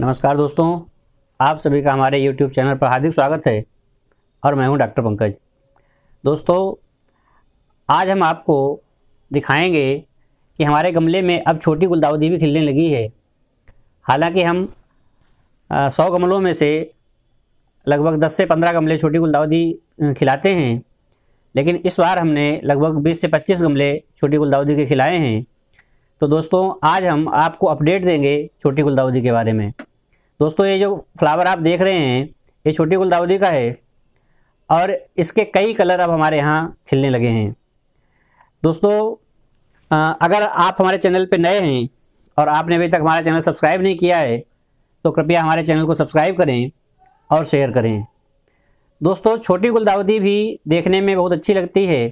नमस्कार दोस्तों आप सभी का हमारे यूट्यूब चैनल पर हार्दिक स्वागत है और मैं हूं डॉक्टर पंकज दोस्तों आज हम आपको दिखाएंगे कि हमारे गमले में अब छोटी गुलदाउदी भी खिलने लगी है हालांकि हम सौ गमलों में से लगभग दस से पंद्रह गमले छोटी गुलदाउदी खिलाते हैं लेकिन इस बार हमने लगभग बीस से पच्चीस गमले छोटी गुलदाउदी के खिलाए हैं तो दोस्तों आज हम आपको अपडेट देंगे छोटी गुलदाउदी के बारे में दोस्तों ये जो फ्लावर आप देख रहे हैं ये छोटी गुलदाउदी का है और इसके कई कलर अब हमारे यहाँ खिलने लगे हैं दोस्तों अगर आप हमारे चैनल पर नए हैं और आपने अभी तक हमारा चैनल सब्सक्राइब नहीं किया है तो कृपया हमारे चैनल को सब्सक्राइब करें और शेयर करें दोस्तों छोटी गुलदाउदी भी देखने में बहुत अच्छी लगती है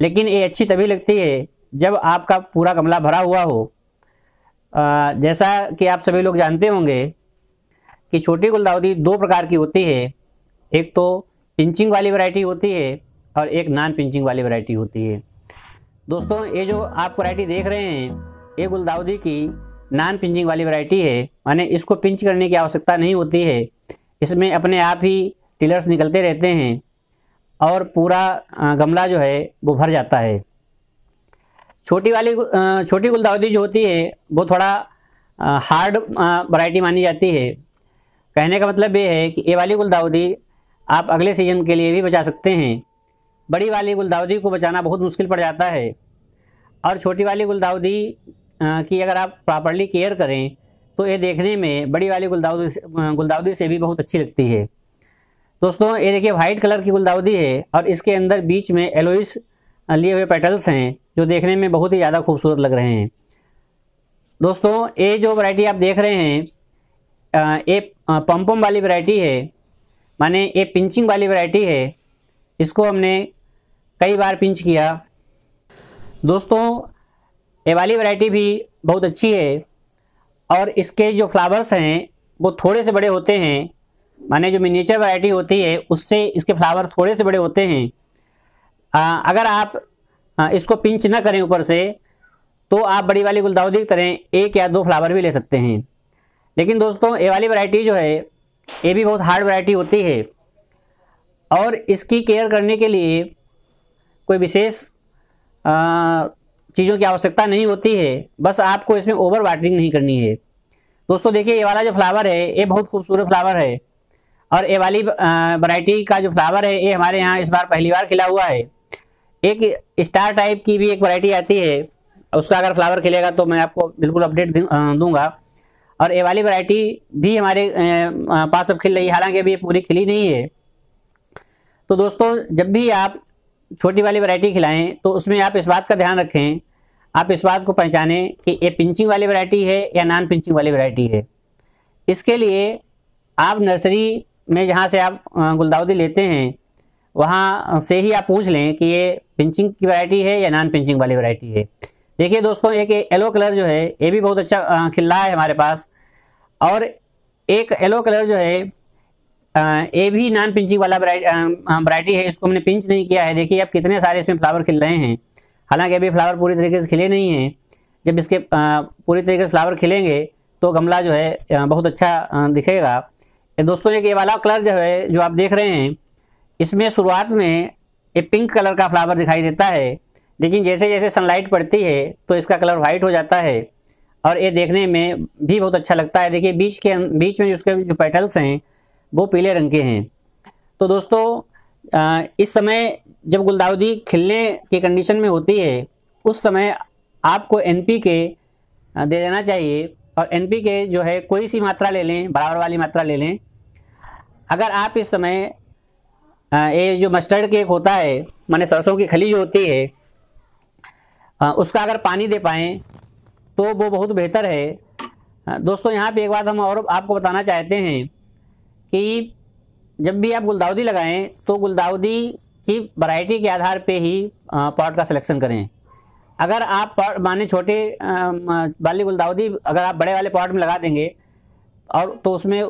लेकिन ये अच्छी तभी लगती है जब आपका पूरा गमला भरा हुआ हो जैसा कि आप सभी लोग जानते होंगे कि छोटी गुलदाउदी दो प्रकार की होती है एक तो पिंचिंग वाली वैरायटी होती है और एक नॉन पिंचिंग वाली वैरायटी होती है दोस्तों ये जो आप वैरायटी देख रहे हैं ये गुलदाउदी की नॉन पिंचिंग वाली वैरायटी है माने इसको पिंच करने की आवश्यकता नहीं होती है इसमें अपने आप ही टिलर्स निकलते रहते हैं और पूरा गमला जो है वो भर जाता है छोटी वाली छोटी गुलदावदी जो होती है वो थोड़ा हार्ड वैरायटी मानी जाती है कहने का मतलब ये है कि ये वाली गुलदावदी आप अगले सीज़न के लिए भी बचा सकते हैं बड़ी वाली गुलदावदी को बचाना बहुत मुश्किल पड़ जाता है और छोटी वाली गुलदावदी की अगर आप प्रॉपरली केयर करें तो ये देखने में बड़ी वाली गुलदावदी गुलदावदी से भी बहुत अच्छी लगती है दोस्तों ये देखिए वाइट कलर की गुलदावदी है और इसके अंदर बीच में एलोइस लिए हुए पेटल्स हैं जो देखने में बहुत ही ज़्यादा खूबसूरत लग रहे हैं दोस्तों ये जो वैरायटी आप देख रहे हैं ये पम्पम वाली वैरायटी है माने ये पिंचिंग वाली वैरायटी है इसको हमने कई बार पिंच किया दोस्तों ये वाली वैरायटी भी बहुत अच्छी है और इसके जो फ्लावर्स हैं वो थोड़े से बड़े होते हैं माने जो मिनीचर वैरायटी होती है उससे इसके फ्लावर थोड़े से बड़े होते हैं आ, अगर आप हाँ इसको पिंच ना करें ऊपर से तो आप बड़ी वाली गुलदाउदी की तरह एक या दो फ्लावर भी ले सकते हैं लेकिन दोस्तों ये वाली वैरायटी जो है ये भी बहुत हार्ड वैरायटी होती है और इसकी केयर करने के लिए कोई विशेष चीज़ों की आवश्यकता नहीं होती है बस आपको इसमें ओवर वाटरिंग नहीं करनी है दोस्तों देखिए ये वाला जो फ्लावर है ये बहुत खूबसूरत फ्लावर है और ये वाली वैरायटी का जो फ्लावर है ये हमारे यहाँ इस बार पहली बार खिला हुआ है एक स्टार टाइप की भी एक वैरायटी आती है उसका अगर फ्लावर खिलेगा तो मैं आपको बिल्कुल अपडेट दूंगा और ये वाली वैरायटी भी हमारे पास अब खिल रही है हालांकि अभी पूरी खिली नहीं है तो दोस्तों जब भी आप छोटी वाली वैरायटी खिलाएं तो उसमें आप इस बात का ध्यान रखें आप इस बात को पहचानें कि ये पिंचिंग वाली वैरायटी है या नॉन पिंचिंग वाली वैरायटी है इसके लिए आप नर्सरी में जहाँ से आप गुलदाउदी लेते हैं वहाँ से ही आप पूछ लें कि ये पिंचिंग की वैरायटी है या नॉन पिंचिंग वाली वैरायटी है देखिए दोस्तों एक येलो कलर जो है ये भी बहुत अच्छा खिल रहा है हमारे पास और एक येलो कलर जो है ये भी नॉन पिंचिंग वाला वरायटी है इसको हमने पिंच नहीं किया है देखिए अब कितने सारे इसमें फ्लावर खिल रहे हैं हालांकि अभी फ्लावर पूरी तरीके से खिले नहीं हैं जब इसके पूरी तरीके से फ्लावर खिलेंगे तो गमला जो है बहुत अच्छा दिखेगा दोस्तों एक ये वाला कलर जो है जो आप देख रहे हैं इसमें शुरुआत में ये पिंक कलर का फ्लावर दिखाई देता है लेकिन जैसे जैसे सनलाइट पड़ती है तो इसका कलर वाइट हो जाता है और ये देखने में भी बहुत अच्छा लगता है देखिए बीच के अं-, बीच में उसके जो पेटल्स हैं वो पीले रंग के हैं तो दोस्तों इस समय जब गुलदाउदी खिलने की कंडीशन में होती है उस समय आपको एन पी के दे देना चाहिए और एन पी के जो है कोई सी मात्रा ले लें बराबर वाली मात्रा ले लें अगर आप इस समय ये जो मस्टर्ड केक होता है माने सरसों की खली जो होती है आ, उसका अगर पानी दे पाएँ तो वो बहुत बेहतर है दोस्तों यहाँ पे एक बात हम और आपको बताना चाहते हैं कि जब भी आप गुलदाउदी लगाएं तो गुलदाउदी की वैरायटी के आधार पे ही पॉट का सिलेक्शन करें अगर आप पॉट माने छोटे वाली गुलदाउदी अगर आप बड़े वाले पॉट में लगा देंगे और तो उसमें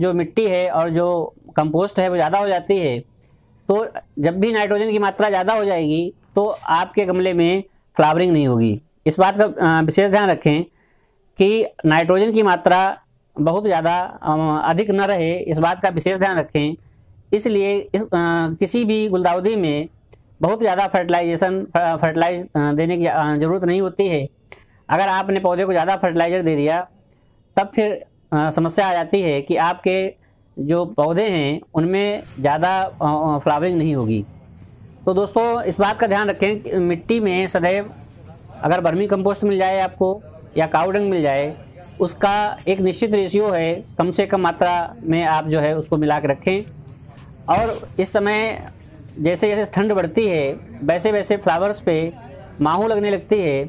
जो मिट्टी है और जो कंपोस्ट है वो ज़्यादा हो जाती है तो जब भी नाइट्रोजन की मात्रा ज़्यादा हो जाएगी तो आपके गमले में फ्लावरिंग नहीं होगी इस बात का विशेष ध्यान रखें कि नाइट्रोजन की मात्रा बहुत ज़्यादा अधिक न रहे इस बात का विशेष ध्यान रखें इसलिए इस आ, किसी भी गुलदाउदी में बहुत ज़्यादा फर्टिलाइजेशन फर्टिलाइज देने की ज़रूरत नहीं होती है अगर आपने पौधे को ज़्यादा फर्टिलाइज़र दे दिया तब फिर आ, समस्या आ जाती है कि आपके जो पौधे हैं उनमें ज़्यादा फ्लावरिंग नहीं होगी तो दोस्तों इस बात का ध्यान रखें कि मिट्टी में सदैव अगर बर्मी कंपोस्ट मिल जाए आपको या काउडंग मिल जाए उसका एक निश्चित रेशियो है कम से कम मात्रा में आप जो है उसको मिला के रखें और इस समय जैसे जैसे ठंड बढ़ती है वैसे वैसे फ्लावर्स पे माहू लगने लगती है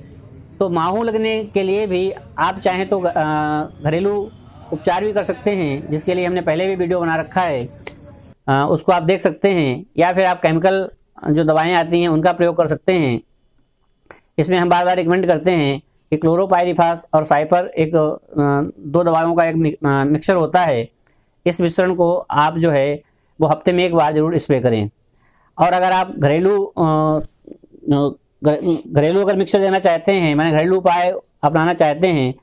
तो माहू लगने के लिए भी आप चाहें तो घरेलू उपचार भी कर सकते हैं जिसके लिए हमने पहले भी वीडियो बना रखा है आ, उसको आप देख सकते हैं या फिर आप केमिकल जो दवाएं आती हैं उनका प्रयोग कर सकते हैं इसमें हम बार बार रिकमेंड करते हैं कि क्लोरोपायरिफास और साइपर एक दो दवाओं का एक मिक्सर होता है इस मिश्रण को आप जो है वो हफ्ते में एक बार ज़रूर स्प्रे करें और अगर आप घरेलू घरेलू अगर मिक्सर देना चाहते हैं मैंने घरेलू उपाय अपनाना चाहते हैं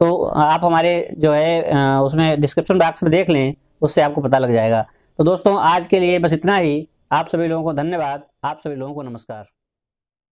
तो आप हमारे जो है उसमें डिस्क्रिप्शन बॉक्स में देख लें उससे आपको पता लग जाएगा तो दोस्तों आज के लिए बस इतना ही आप सभी लोगों को धन्यवाद आप सभी लोगों को नमस्कार